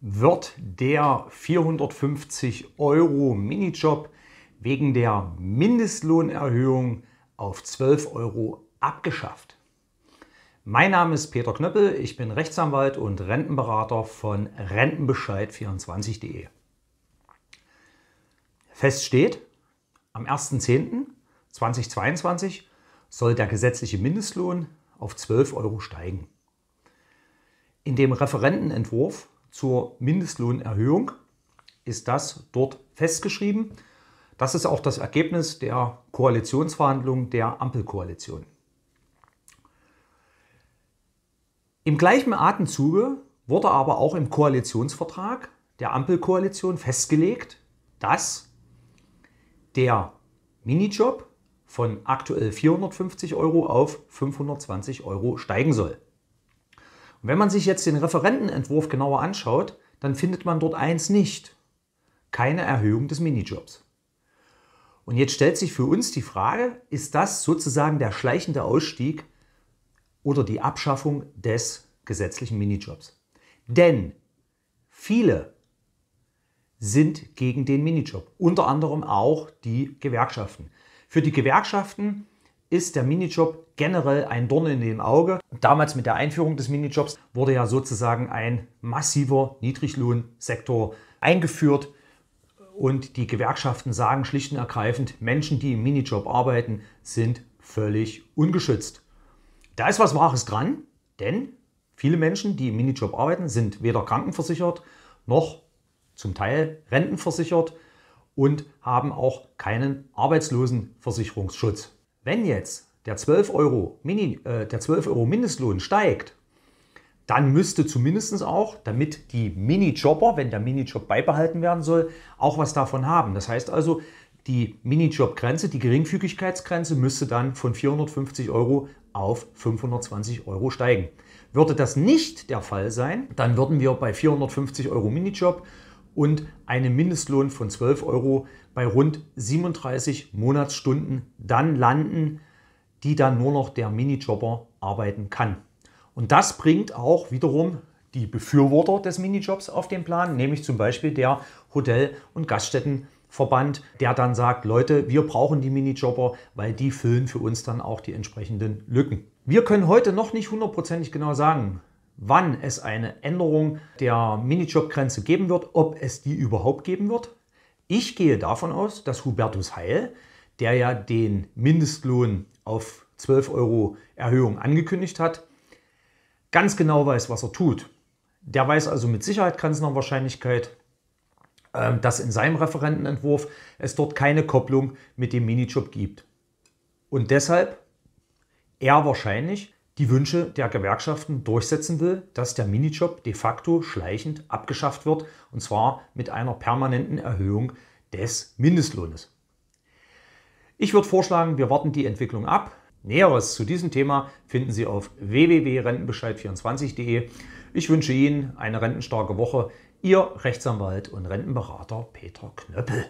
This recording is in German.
wird der 450 Euro Minijob wegen der Mindestlohnerhöhung auf 12 Euro abgeschafft. Mein Name ist Peter Knöppel, ich bin Rechtsanwalt und Rentenberater von Rentenbescheid24.de. Fest steht, am 1.10.2022 soll der gesetzliche Mindestlohn auf 12 Euro steigen. In dem Referentenentwurf zur Mindestlohnerhöhung ist das dort festgeschrieben. Das ist auch das Ergebnis der Koalitionsverhandlungen der Ampelkoalition. Im gleichen Atemzuge wurde aber auch im Koalitionsvertrag der Ampelkoalition festgelegt, dass der Minijob von aktuell 450 Euro auf 520 Euro steigen soll. Und wenn man sich jetzt den Referentenentwurf genauer anschaut, dann findet man dort eins nicht. Keine Erhöhung des Minijobs. Und jetzt stellt sich für uns die Frage, ist das sozusagen der schleichende Ausstieg oder die Abschaffung des gesetzlichen Minijobs? Denn viele sind gegen den Minijob, unter anderem auch die Gewerkschaften. Für die Gewerkschaften ist der Minijob generell ein Dorn in dem Auge. Damals mit der Einführung des Minijobs wurde ja sozusagen ein massiver Niedriglohnsektor eingeführt. Und die Gewerkschaften sagen schlicht und ergreifend, Menschen, die im Minijob arbeiten, sind völlig ungeschützt. Da ist was Wahres dran, denn viele Menschen, die im Minijob arbeiten, sind weder krankenversichert noch zum Teil rentenversichert und haben auch keinen Arbeitslosenversicherungsschutz. Wenn jetzt der 12 Euro, Mini, äh, der 12 Euro Mindestlohn steigt, dann müsste zumindest auch, damit die Minijobber, wenn der Minijob beibehalten werden soll, auch was davon haben. Das heißt also, die Minijob-Grenze, die Geringfügigkeitsgrenze, müsste dann von 450 Euro auf 520 Euro steigen. Würde das nicht der Fall sein, dann würden wir bei 450 Euro Minijob und einem Mindestlohn von 12 Euro bei rund 37 Monatsstunden dann landen, die dann nur noch der Minijobber arbeiten kann. Und das bringt auch wiederum die Befürworter des Minijobs auf den Plan, nämlich zum Beispiel der Hotel- und Gaststättenverband, der dann sagt, Leute, wir brauchen die Minijobber, weil die füllen für uns dann auch die entsprechenden Lücken. Wir können heute noch nicht hundertprozentig genau sagen, wann es eine Änderung der Minijobgrenze geben wird, ob es die überhaupt geben wird. Ich gehe davon aus, dass Hubertus Heil, der ja den Mindestlohn auf 12 Euro Erhöhung angekündigt hat, ganz genau weiß, was er tut. Der weiß also mit Sicherheit grenzender Wahrscheinlichkeit, ähm, dass in seinem Referentenentwurf es dort keine Kopplung mit dem Minijob gibt. Und deshalb eher wahrscheinlich, die Wünsche der Gewerkschaften durchsetzen will, dass der Minijob de facto schleichend abgeschafft wird, und zwar mit einer permanenten Erhöhung des Mindestlohnes. Ich würde vorschlagen, wir warten die Entwicklung ab. Näheres zu diesem Thema finden Sie auf www.rentenbescheid24.de. Ich wünsche Ihnen eine rentenstarke Woche. Ihr Rechtsanwalt und Rentenberater Peter Knöppel.